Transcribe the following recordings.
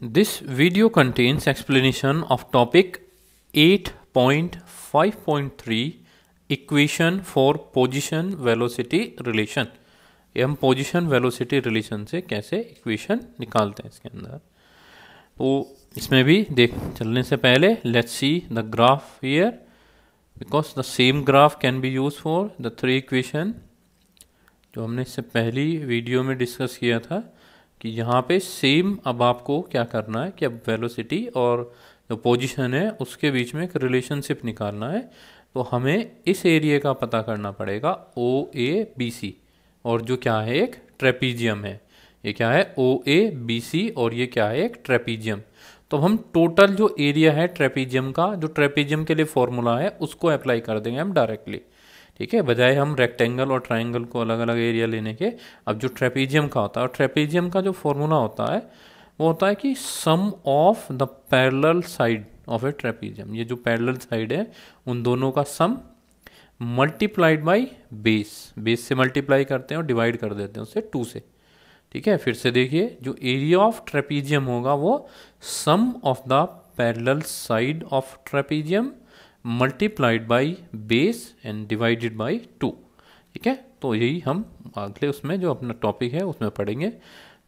This video contains explanation of topic 8.5.3 equation for position velocity relation ये हम position velocity relation से कैसे equation निकालते हैं इसके अंदर तो इसमें भी देख चलने से पहले let's see the graph here because the same graph can be use for the three equation जो हमने इससे पहली वीडियो में डिस्कस किया था कि यहाँ पे सेम अब आपको क्या करना है कि अब वेलोसिटी और जो पोजीशन है उसके बीच में एक रिलेशनशिप निकालना है तो हमें इस एरिया का पता करना पड़ेगा ओ ए बी सी और जो क्या है एक ट्रेपीजियम है ये क्या है ओ ए बी सी और ये क्या है एक ट्रेपीजियम तो हम टोटल जो एरिया है ट्रेपीजियम का जो ट्रेपीजियम के लिए फॉर्मूला है उसको अप्लाई कर देंगे हम डायरेक्टली ठीक है बजाय हम रेक्टेंगल और ट्राइंगल को अलग अलग एरिया लेने के अब जो ट्रेपीजियम का होता है और ट्रेपीजियम का जो फॉर्मूला होता है वो होता है कि sum of the parallel side of a trapezium ये जो पैरल साइड है उन दोनों का sum multiplied by base base से मल्टीप्लाई करते हैं और डिवाइड कर देते हैं उससे टू से ठीक है फिर से देखिए जो एरिया ऑफ ट्रेपीजियम होगा वो sum of the parallel side of trapezium multiplied by base and divided by two ठीक है तो यही हम अगले उसमें जो अपना टॉपिक है उसमें पढ़ेंगे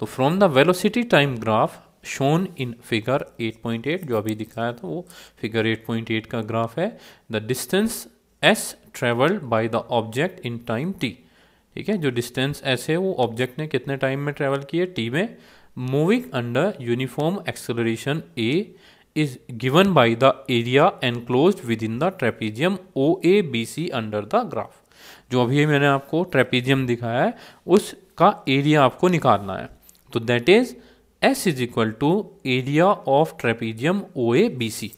तो from the velocity time graph shown in figure 8.8 जो अभी दिखाया था वो फिगर 8.8 का ग्राफ है the distance s travelled by the object in time t ठीक है जो डिस्टेंस एस है वो ऑब्जेक्ट ने कितने टाइम में ट्रेवल किए टी में moving under uniform acceleration a is given by the area enclosed within the trapezium OABC under the graph. जो अभी मैंने आपको ट्रेपीजियम दिखाया है उसका एरिया आपको निकालना है तो that is s is equal to area of trapezium O A B C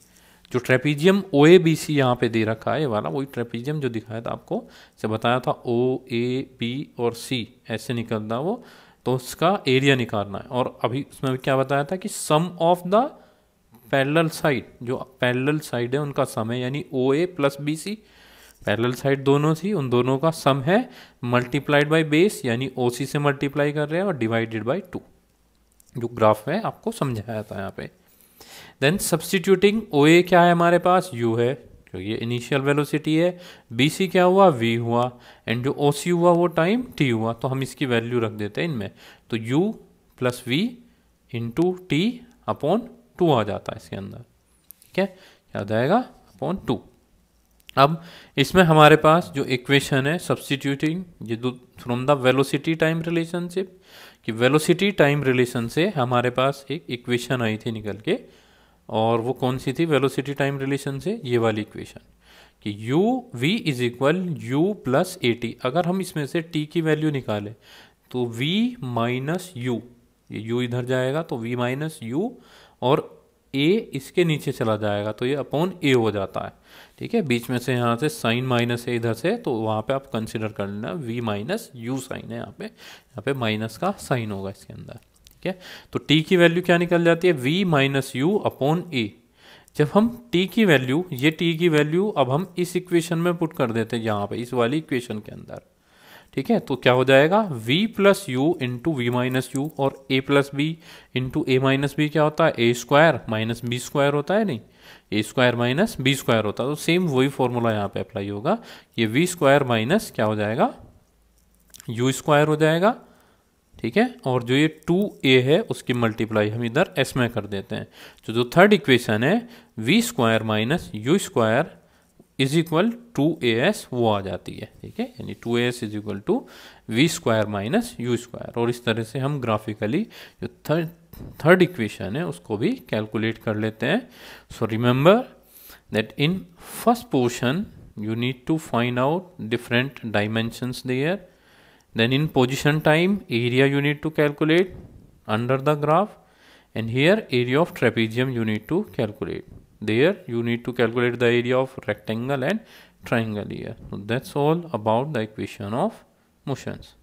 जो ट्रेपीजियम ओ ए बी सी यहाँ पे दे रखा है ये वाला वही ट्रेपीजियम जो दिखाया था आपको से बताया था ओ ए बी और सी ऐसे निकलना वो तो उसका एरिया निकालना है और अभी उसमें क्या बताया था कि sum of the parallel side जो पैरेलल साइड है उनका सम है यानी O A plus B C parallel side दोनों थी उन दोनों का सम है मल्टीप्लाइड बाय बेस यानी ओ सी से मल्टीप्लाई कर रहे हैं और डिवाइडेड बाय टू जो ग्राफ है आपको समझाया था यहाँ पे देन सब्सटीट्यूटिंग ओ ए क्या है हमारे पास यू है क्योंकि इनिशियल वेलोसिटी है बी सी क्या हुआ वी हुआ एंड जो ओ सी हुआ वो टाइम टी हुआ तो हम इसकी वैल्यू रख देते हैं इनमें तो u plus v into t upon two आ जाता है इसके अंदर ठीक है क्या आ जाएगा अपॉन टू अब इसमें हमारे पास जो इक्वेशन है सब्सटीट्यूटिंग ये दो from the velocity time relationship कि वेलोसिटी टाइम रिलेशन से हमारे पास एक इक्वेशन आई थी निकल के और वो कौन सी थी वेलोसिटी टाइम रिलेशन से ये वाली इक्वेशन कि u v is equal u plus a t अगर हम इसमें से t की वैल्यू निकालें तो v माइनस यू ये u इधर जाएगा तो v माइनस यू और ए इसके नीचे चला जाएगा तो ये अपॉन ए हो जाता है ठीक है बीच में से यहाँ से साइन माइनस है इधर से तो वहाँ पे आप कंसिडर कर लेना वी माइनस यू साइन है यहाँ पे यहाँ पे माइनस का साइन होगा इसके अंदर ठीक है तो टी की वैल्यू क्या निकल जाती है v minus u upon a जब हम टी की वैल्यू ये टी की वैल्यू अब हम इस इक्वेशन में पुट कर देते हैं यहाँ पे इस वाली इक्वेशन के अंदर ठीक है तो क्या हो जाएगा v plus u into v minus u और a plus b into a minus b क्या होता है a square minus b square होता है नहीं a square minus b square होता है तो सेम वही फॉर्मूला यहाँ पे अप्लाई होगा ये वी स्क्वायर माइनस क्या हो जाएगा यू स्क्वायर हो जाएगा ठीक है और जो ये टू ए है उसकी मल्टीप्लाई हम इधर एस में कर देते हैं तो जो थर्ड इक्वेशन है v square minus u square is equal to a s वो आ जाती है ठीक है यानी two a s is equal to v square minus u square और इस तरह से हम ग्राफिकली जो थर्ड थर्ड इक्वेशन है उसको भी कैलकुलेट कर लेते हैं so remember that in first portion you need to find out different dimensions there then in position time area you need to calculate under the graph and here area of trapezium you need to calculate there you need to calculate the area of rectangle and triangle here so that's all about the equation of motions